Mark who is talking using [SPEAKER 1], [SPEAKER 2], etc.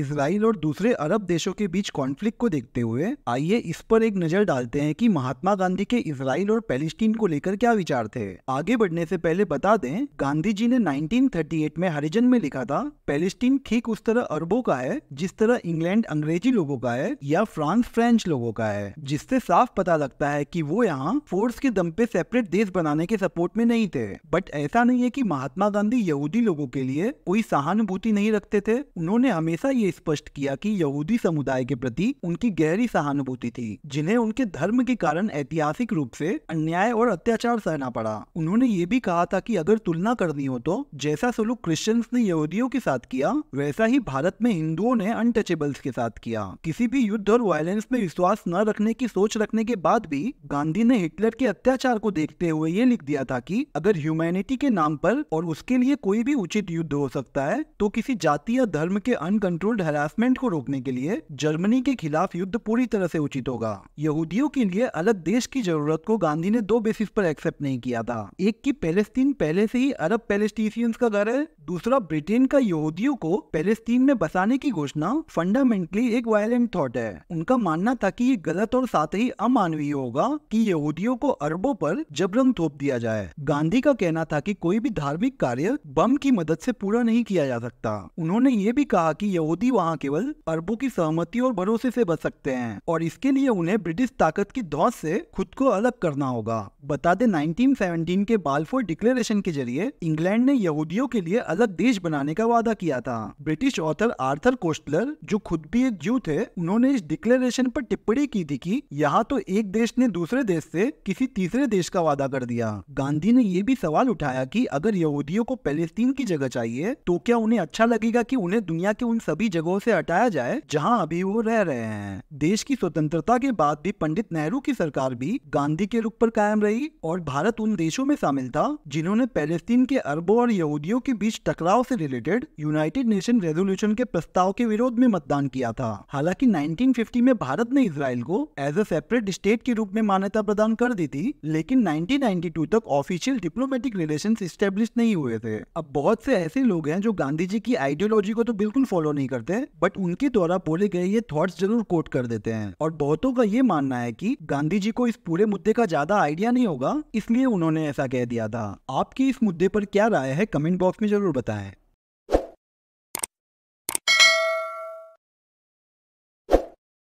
[SPEAKER 1] Israel और दूसरे अरब देशों के बीच कॉन्फ्लिक्ट को देखते हुए आइए इस पर एक नजर डालते हैं कि महात्मा गांधी के इसराइल और पैलेस्टीन को लेकर क्या विचार थे आगे बढ़ने से पहले बता दें गांधी जी ने 1938 में हरिजन में लिखा था पैलेस्टीन ठीक उस तरह अरबों का है जिस तरह इंग्लैंड अंग्रेजी लोगों का है या फ्रांस फ्रेंच लोगों का है जिससे साफ पता लगता है की वो यहाँ फोर्स के दम पे सेपरेट देश बनाने के सपोर्ट में नहीं थे बट ऐसा नहीं है की महात्मा गांधी यहूदी लोगों के लिए कोई सहानुभूति नहीं रखते थे उन्होंने हमेशा ये ये स्पष्ट किया कि यहूदी समुदाय के प्रति उनकी गहरी सहानुभूति थी जिन्हें उनके धर्म के कारण ऐतिहासिक रूप से अन्याय और अत्याचार सहना पड़ा उन्होंने ये भी कहा था कि अगर तुलना करनी हो तो जैसा सलूक क्रिश्चियंस ने यहूदियों के साथ किया वैसा ही भारत में हिंदुओं ने अनटचेबल्स के साथ किया किसी भी युद्ध और वायलेंस में विश्वास न रखने की सोच रखने के बाद भी गांधी ने हिटलर के अत्याचार को देखते हुए ये लिख दिया था कि अगर ह्यूमैनिटी के नाम पर और उसके लिए कोई भी उचित युद्ध हो सकता है तो किसी जाति या धर्म के अनकंट्रोल चाइल्डहुड हेरासमेंट को रोकने के लिए जर्मनी के खिलाफ युद्ध पूरी तरह से उचित होगा यहूदियों के लिए अलग देश की जरूरत को गांधी ने दो बेसिस पर एक्सेप्ट नहीं किया था एक की पैलेस्तीन पहले से ही अरब पैलेस्टीसियंस का घर है दूसरा ब्रिटेन का यहूदियों को पैलेस्तीन में बसाने की घोषणा फंडामेंटली एक वायलेंट थॉट है उनका मानना था कि ये गलत और साथ ही अमानवीय होगा कि यहूदियों को अरबों पर जबरन थोप दिया जाए गांधी का कहना था कि कोई भी धार्मिक कार्य बम की मदद से पूरा नहीं किया जा सकता उन्होंने ये भी कहा कि यहूदी मोदी वहाँ केवल अरबों की सहमति और भरोसे से बच सकते हैं और इसके लिए उन्हें ब्रिटिश ताकत की धौस से खुद को अलग करना होगा बता दें 1917 के बालफोर डिक्लेरेशन के जरिए इंग्लैंड ने यहूदियों के लिए अलग देश बनाने का वादा किया था ब्रिटिश ऑथर आर्थर कोस्टलर जो खुद भी एक जू थे उन्होंने इस डिक्लेरेशन पर टिप्पणी की थी कि यहाँ तो एक देश ने दूसरे देश से किसी तीसरे देश का वादा कर दिया गांधी ने ये भी सवाल उठाया कि अगर यहूदियों को पैलेस्तीन की जगह चाहिए तो क्या उन्हें अच्छा लगेगा कि उन्हें दुनिया के उन सभी सभी जगहों से हटाया जाए जहां अभी वो रह रहे हैं देश की स्वतंत्रता के बाद भी पंडित नेहरू की सरकार भी गांधी के रुख पर कायम रही और भारत उन देशों में शामिल था जिन्होंने पैलेस्तीन के अरबों और यहूदियों के बीच टकराव से रिलेटेड यूनाइटेड नेशन रेजोल्यूशन के प्रस्ताव के विरोध में मतदान किया था हालांकि 1950 में भारत ने इसराइल को एज ए सेपरेट स्टेट के रूप में मान्यता प्रदान कर दी थी लेकिन 1992 तक ऑफिशियल डिप्लोमेटिक रिलेशन स्टेब्लिश नहीं हुए थे अब बहुत से ऐसे लोग हैं जो गांधी जी की आइडियोलॉजी को तो बिल्कुल फॉलो नहीं कर करते हैं बट उनके द्वारा बोले गए ये थॉट्स जरूर कोट कर देते हैं और बहुतों का ये मानना है कि गांधी जी को इस पूरे मुद्दे का ज्यादा आइडिया नहीं होगा इसलिए उन्होंने ऐसा कह दिया था आपकी इस मुद्दे पर क्या राय है कमेंट बॉक्स में जरूर बताएं